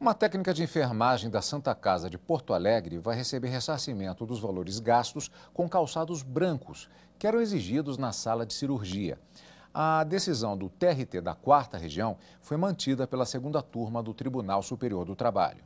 Uma técnica de enfermagem da Santa Casa de Porto Alegre vai receber ressarcimento dos valores gastos com calçados brancos, que eram exigidos na sala de cirurgia. A decisão do TRT da quarta região foi mantida pela segunda turma do Tribunal Superior do Trabalho.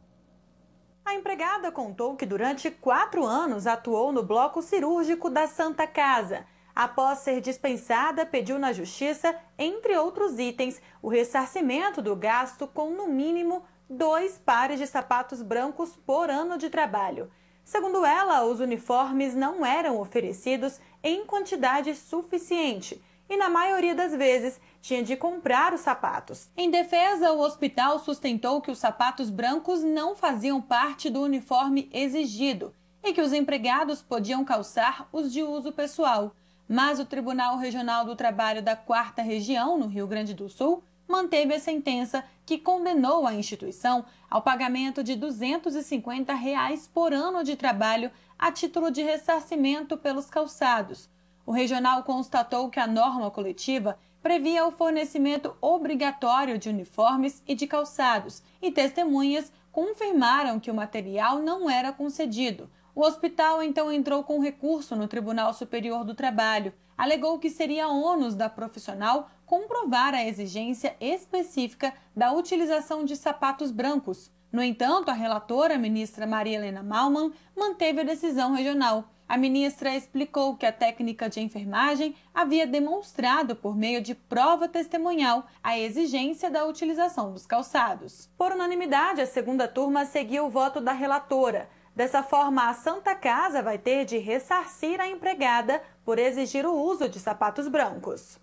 A empregada contou que durante quatro anos atuou no bloco cirúrgico da Santa Casa. Após ser dispensada, pediu na Justiça, entre outros itens, o ressarcimento do gasto com, no mínimo, dois pares de sapatos brancos por ano de trabalho. Segundo ela, os uniformes não eram oferecidos em quantidade suficiente e, na maioria das vezes, tinha de comprar os sapatos. Em defesa, o hospital sustentou que os sapatos brancos não faziam parte do uniforme exigido e que os empregados podiam calçar os de uso pessoal. Mas o Tribunal Regional do Trabalho da Quarta Região, no Rio Grande do Sul, manteve a sentença que condenou a instituição ao pagamento de R$ 250 reais por ano de trabalho a título de ressarcimento pelos calçados. O regional constatou que a norma coletiva previa o fornecimento obrigatório de uniformes e de calçados, e testemunhas confirmaram que o material não era concedido. O hospital então entrou com recurso no Tribunal Superior do Trabalho, alegou que seria ônus da profissional comprovar a exigência específica da utilização de sapatos brancos. No entanto, a relatora, a ministra Maria Helena Malman, manteve a decisão regional. A ministra explicou que a técnica de enfermagem havia demonstrado, por meio de prova testemunhal, a exigência da utilização dos calçados. Por unanimidade, a segunda turma seguiu o voto da relatora. Dessa forma, a Santa Casa vai ter de ressarcir a empregada por exigir o uso de sapatos brancos.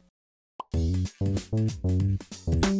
Thank you.